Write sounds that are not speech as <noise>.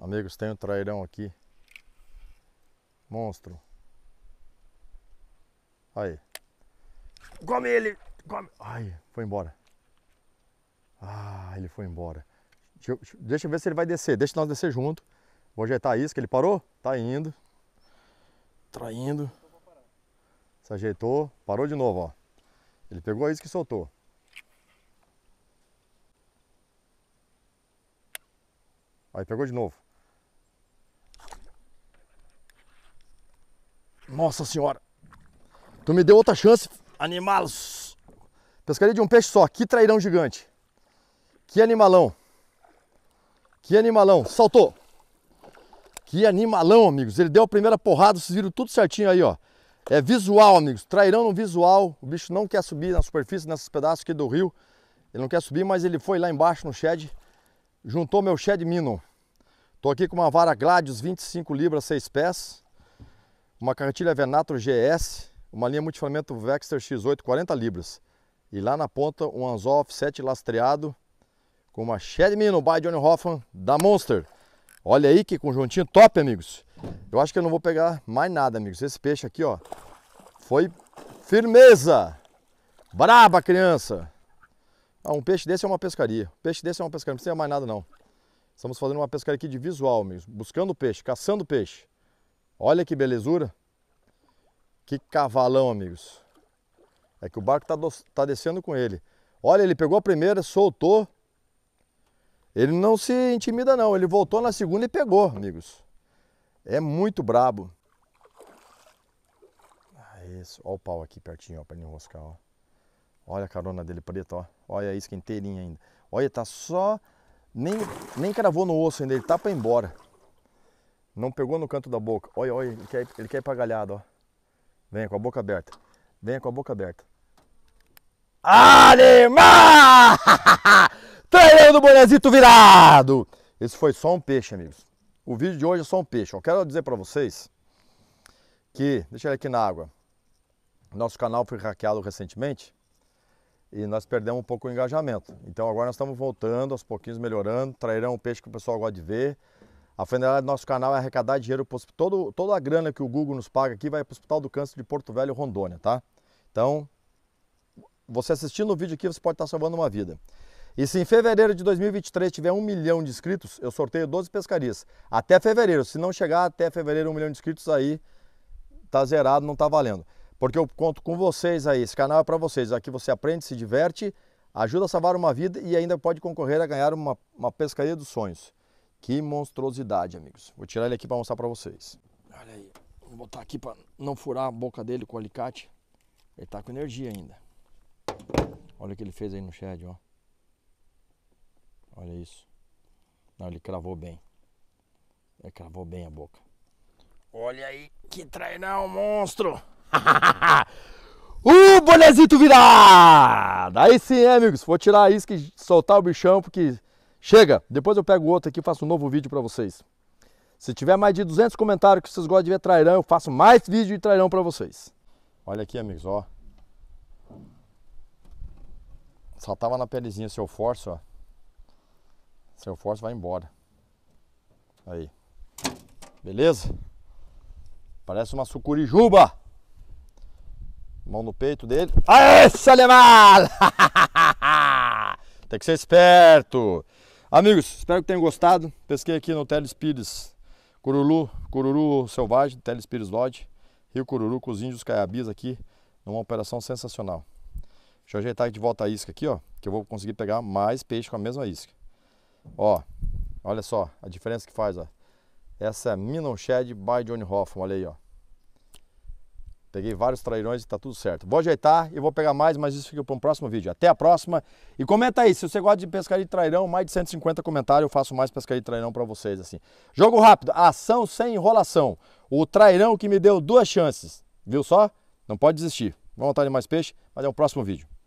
Amigos, tem um trairão aqui. Monstro. Aí. Come ele! Come. Ai, foi embora. Ah, ele foi embora. Deixa eu, deixa eu ver se ele vai descer. Deixa nós descer junto. Vou ajeitar isso, que ele parou. Tá indo. Traindo. Se ajeitou. Parou de novo, ó. Ele pegou a isca e soltou. Aí pegou de novo. Nossa senhora. Tu me deu outra chance, animá-los. Pescaria de um peixe só, que trairão gigante. Que animalão. Que animalão. Saltou. Que animalão, amigos. Ele deu a primeira porrada, vocês viram tudo certinho aí, ó. É visual, amigos. Trairão no visual. O bicho não quer subir na superfície, nesses pedaços aqui do rio. Ele não quer subir, mas ele foi lá embaixo no shed. Juntou meu shed Minon. Tô aqui com uma vara Gladius 25 libras, 6 pés uma carretilha Venator GS, uma linha multifilamento Vexter X8 40 libras. E lá na ponta um anzol offset lastreado com uma Shed Mino by Johnny Hoffman da Monster. Olha aí que conjuntinho top, amigos. Eu acho que eu não vou pegar mais nada, amigos. Esse peixe aqui, ó, foi firmeza. Braba, criança. Ah, um peixe desse é uma pescaria. Um peixe desse é uma pescaria, não precisa mais nada não. Estamos fazendo uma pescaria aqui de visual, amigos. Buscando peixe, caçando peixe. Olha que belezura. Que cavalão, amigos. É que o barco está tá descendo com ele. Olha, ele pegou a primeira, soltou. Ele não se intimida não, ele voltou na segunda e pegou, amigos. É muito brabo. Ah, isso. Olha o pau aqui pertinho, para ele enroscar. Ó. Olha a carona dele preta, ó. olha a isca inteirinha ainda. Olha, tá só... Nem, nem cravou no osso ainda, ele tá para embora. Não pegou no canto da boca. Olha, olha, ele quer, ele quer ir pra galhada, ó. Venha com a boca aberta. Venha com a boca aberta. Animal! <laughs> Treinando o bonezito virado! Esse foi só um peixe, amigos. O vídeo de hoje é só um peixe. Eu quero dizer para vocês que, deixa ele aqui na água. Nosso canal foi hackeado recentemente e nós perdemos um pouco o engajamento. Então agora nós estamos voltando, aos pouquinhos melhorando, trairão o peixe que o pessoal gosta de ver. A finalidade do nosso canal é arrecadar dinheiro para todo Toda a grana que o Google nos paga aqui vai para o Hospital do Câncer de Porto Velho, Rondônia, tá? Então, você assistindo o vídeo aqui, você pode estar tá salvando uma vida. E se em fevereiro de 2023 tiver um milhão de inscritos, eu sorteio 12 pescarias. Até fevereiro. Se não chegar até fevereiro um milhão de inscritos, aí tá zerado, não tá valendo. Porque eu conto com vocês aí. Esse canal é para vocês. Aqui você aprende, se diverte, ajuda a salvar uma vida e ainda pode concorrer a ganhar uma, uma pescaria dos sonhos. Que monstruosidade, amigos. Vou tirar ele aqui para mostrar para vocês. Olha aí. Vou botar aqui para não furar a boca dele com o alicate. Ele tá com energia ainda. Olha o que ele fez aí no shed, ó. Olha isso. Não, ele cravou bem. Ele cravou bem a boca. Olha aí, que trainão, monstro! <laughs> o bonezito virado! Aí sim, é, amigos. Vou tirar a isca e soltar o bichão, porque Chega, depois eu pego outro aqui e faço um novo vídeo para vocês. Se tiver mais de 200 comentários que vocês gostam de ver trairão, eu faço mais vídeo de trairão para vocês. Olha aqui, amigos, ó. Só tava na pelezinha, se eu forço, ó. Se eu forço, vai embora. Aí. Beleza? Parece uma sucurijuba. Mão no peito dele. Aê, esse <laughs> Tem que ser esperto. Amigos, espero que tenham gostado. Pesquei aqui no Telespires Cururu, Cururu Selvagem, Telespires Lodge, Rio Cururu, com os índios caiabis aqui, numa operação sensacional. Deixa eu ajeitar de volta a isca aqui, ó, que eu vou conseguir pegar mais peixe com a mesma isca. Ó, olha só a diferença que faz, ó. Essa é Minon Shed by Johnny Hoffman, olha aí, ó. Peguei vários trairões e tá tudo certo. Vou ajeitar e vou pegar mais, mas isso fica para um próximo vídeo. Até a próxima. E comenta aí, se você gosta de pescaria de trairão, mais de 150 comentários, eu faço mais pescaria de trairão para vocês assim. Jogo rápido, ação sem enrolação. O trairão que me deu duas chances, viu só? Não pode desistir. Vamos vontade de mais peixe, mas é o próximo vídeo.